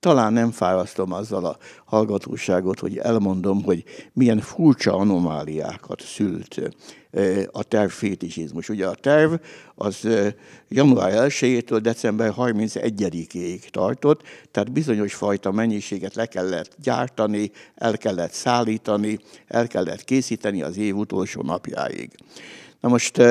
Talán nem fárasztom azzal a hallgatóságot, hogy elmondom, hogy milyen furcsa anomáliákat szült a terv fétisizmus. Ugye a terv az január 1-től december 31-ig tartott, tehát bizonyos fajta mennyiséget le kellett gyártani, el kellett szállítani, el kellett készíteni az év utolsó napjáig. Na most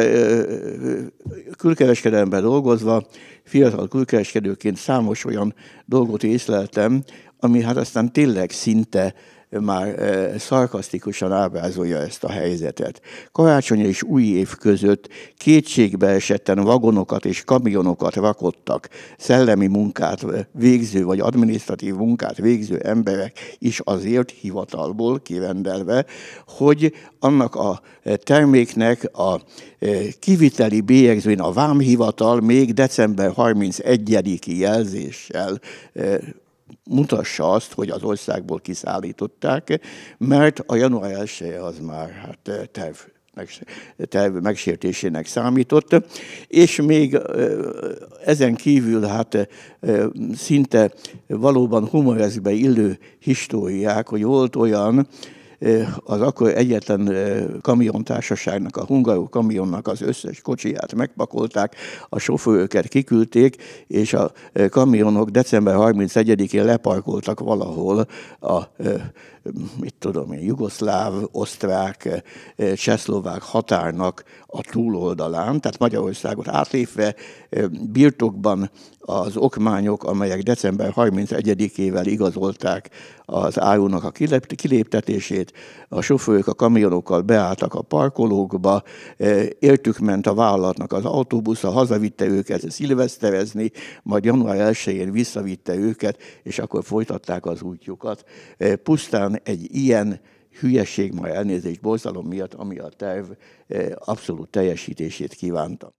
külkereskedelemben dolgozva, fiatal külkereskedőként számos olyan dolgot észleltem, ami hát aztán tényleg szinte már szarkasztikusan ábrázolja ezt a helyzetet. Karácsony és új év között kétségbe esetten vagonokat és kamionokat rakottak, szellemi munkát végző vagy adminisztratív munkát végző emberek is azért hivatalból kirendelve, hogy annak a terméknek a kiviteli bélyegzőjén a vámhivatal még december 31-i jelzéssel mutassa azt, hogy az országból kiszállították, mert a január 1 az már hát terv terv megsértésének számított, és még ezen kívül hát szinte valóban humoreszbe illő históriák, hogy volt olyan, az akkor egyetlen kamiontársaságnak, a hungaró kamionnak az összes kocsiját megpakolták, a sofőröket kiküldték, és a kamionok december 31-én leparkoltak valahol a, mit tudom én, jugoszláv, osztrák, csehszlovák határnak a túloldalán, tehát Magyarországot átlépve birtokban az okmányok, amelyek december 31-ével igazolták az árunak a kiléptetését, estét a sofőrök a kamionokkal beálltak a parkolókba, e, értük ment a vállalatnak az autóbusz a hazavitte őket szilveszterezni, majd január 1-én visszavitte őket, és akkor folytatták az útjukat. E, pusztán egy ilyen hülyeség, majd elnézést, borzalom miatt, ami a terv e, abszolút teljesítését kívánta.